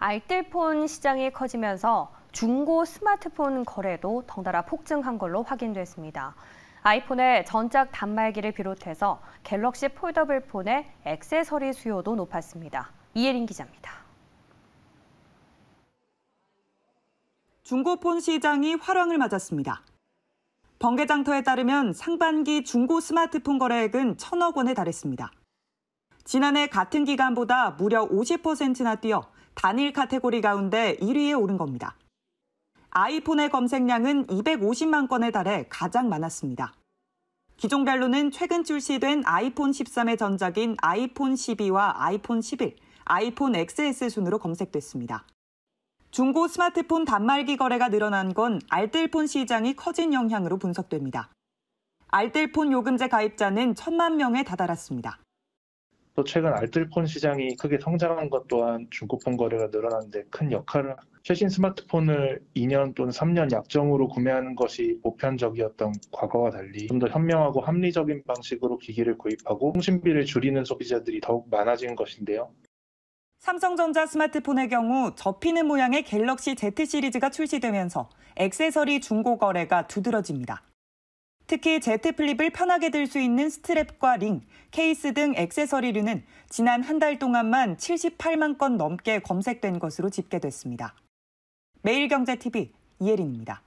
알뜰폰 시장이 커지면서 중고 스마트폰 거래도 덩달아 폭증한 걸로 확인됐습니다. 아이폰의 전작 단말기를 비롯해서 갤럭시 폴더블 폰의 액세서리 수요도 높았습니다. 이혜린 기자입니다. 중고폰 시장이 활황을 맞았습니다. 번개장터에 따르면 상반기 중고 스마트폰 거래액은 천억 원에 달했습니다. 지난해 같은 기간보다 무려 50%나 뛰어 단일 카테고리 가운데 1위에 오른 겁니다. 아이폰의 검색량은 250만 건에 달해 가장 많았습니다. 기종별로는 최근 출시된 아이폰 13의 전작인 아이폰 12와 아이폰 11, 아이폰 XS 순으로 검색됐습니다. 중고 스마트폰 단말기 거래가 늘어난 건 알뜰폰 시장이 커진 영향으로 분석됩니다. 알뜰폰 요금제 가입자는 천만 명에 다다랐습니다. 또 최근 알뜰폰 시장이 크게 성장한 것 또한 중고폰 거래가 늘어났는데 큰 역할을 최신 스마트폰을 2년 또는 3년 약정으로 구매하는 것이 보편적이었던 과거와 달리 좀 더 현명하고 합리적인 방식으로 기기를 구입하고 통신비를 줄이는 소비자들이 더욱 많아진 것인데요. 삼성전자 스마트폰의 경우 접히는 모양의 갤럭시 Z 시리즈가 출시되면서 액세서리 중고 거래가 두드러집니다. 특히 제트 플립을 편하게 들 수 있는 스트랩과 링, 케이스 등 액세서리류는 지난 한 달 동안만 78만 건 넘게 검색된 것으로 집계됐습니다. 매일경제TV 이혜린입니다.